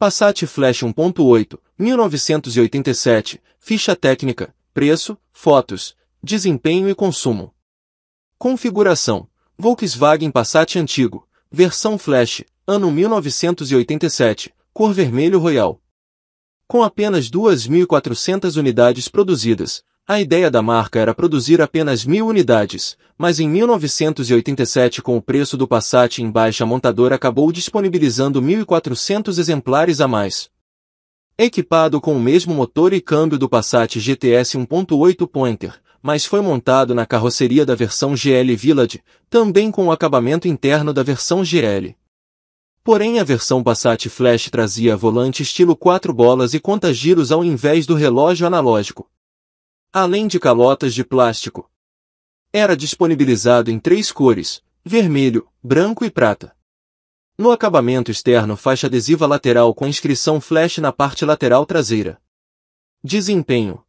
Passat Flash 1.8, 1987, ficha técnica, preço, fotos, desempenho e consumo. Configuração: Volkswagen Passat antigo, versão Flash, ano 1987, cor vermelho royal. Com apenas 2.400 unidades produzidas, a ideia da marca era produzir apenas mil unidades, mas em 1987 com o preço do Passat em baixa a montadora acabou disponibilizando 1.400 exemplares a mais. Equipado com o mesmo motor e câmbio do Passat GTS 1.8 Pointer, mas foi montado na carroceria da versão GL Village, também com o acabamento interno da versão GL. Porém a versão Passat Flash trazia volante estilo 4 bolas e conta giros ao invés do relógio analógico além de calotas de plástico. Era disponibilizado em três cores, vermelho, branco e prata. No acabamento externo faixa adesiva lateral com inscrição flash na parte lateral traseira. Desempenho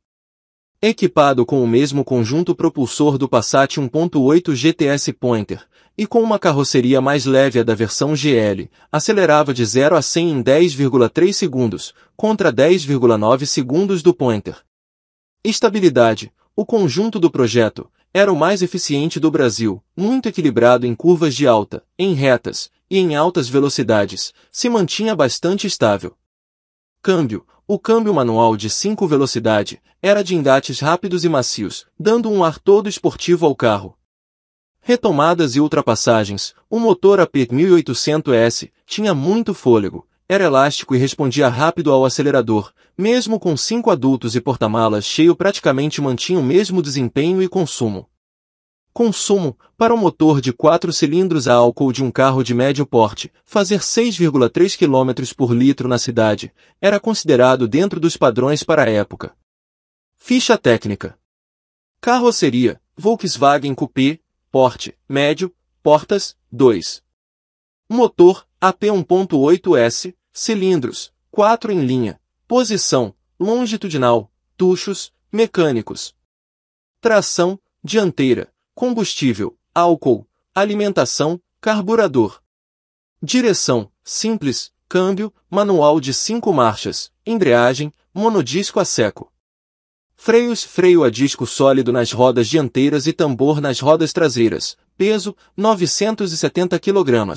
Equipado com o mesmo conjunto propulsor do Passat 1.8 GTS Pointer, e com uma carroceria mais leve a da versão GL, acelerava de 0 a 100 em 10,3 segundos, contra 10,9 segundos do Pointer. Estabilidade. O conjunto do projeto era o mais eficiente do Brasil, muito equilibrado em curvas de alta, em retas e em altas velocidades, se mantinha bastante estável. Câmbio. O câmbio manual de 5 velocidade era de engates rápidos e macios, dando um ar todo esportivo ao carro. Retomadas e ultrapassagens. O motor AP1800S tinha muito fôlego, era elástico e respondia rápido ao acelerador, mesmo com cinco adultos e porta-malas cheio praticamente mantinha o mesmo desempenho e consumo. Consumo, para um motor de quatro cilindros a álcool de um carro de médio porte, fazer 6,3 km por litro na cidade, era considerado dentro dos padrões para a época. Ficha técnica. Carroceria, Volkswagen Coupé, porte, médio, portas, 2. Motor, AP 1.8S, cilindros, 4 em linha, posição, longitudinal, tuchos, mecânicos. Tração, dianteira, combustível, álcool, alimentação, carburador. Direção, simples, câmbio, manual de 5 marchas, embreagem, monodisco a seco. Freios, freio a disco sólido nas rodas dianteiras e tambor nas rodas traseiras, peso, 970 kg.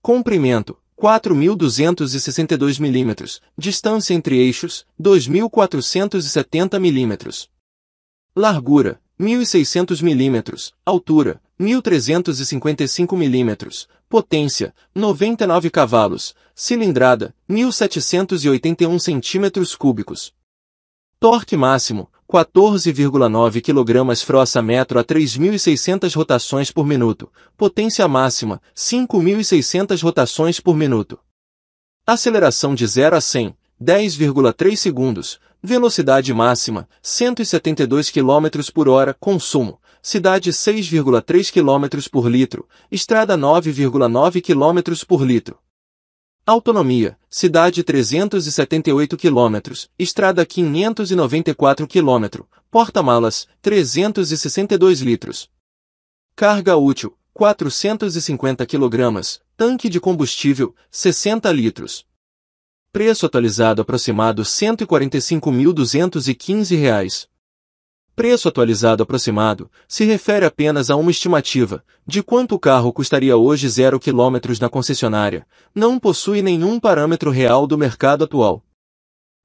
Comprimento, 4.262 mm, distância entre eixos, 2.470 mm. Largura, 1.600 mm, altura, 1.355 mm, potência, 99 cavalos, cilindrada, 1.781 cm cúbicos. Torque máximo, 14,9 kg frossa metro a 3.600 rotações por minuto, potência máxima, 5.600 rotações por minuto. Aceleração de 0 a 100, 10,3 segundos, velocidade máxima, 172 km por hora, consumo, cidade 6,3 km por litro, estrada 9,9 km por litro. Autonomia, cidade 378 km, estrada 594 km, porta-malas, 362 litros. Carga útil, 450 kg, tanque de combustível, 60 litros. Preço atualizado aproximado R$ 145.215 preço atualizado aproximado se refere apenas a uma estimativa de quanto o carro custaria hoje 0 km na concessionária, não possui nenhum parâmetro real do mercado atual.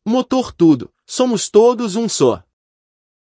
Motor tudo, somos todos um só.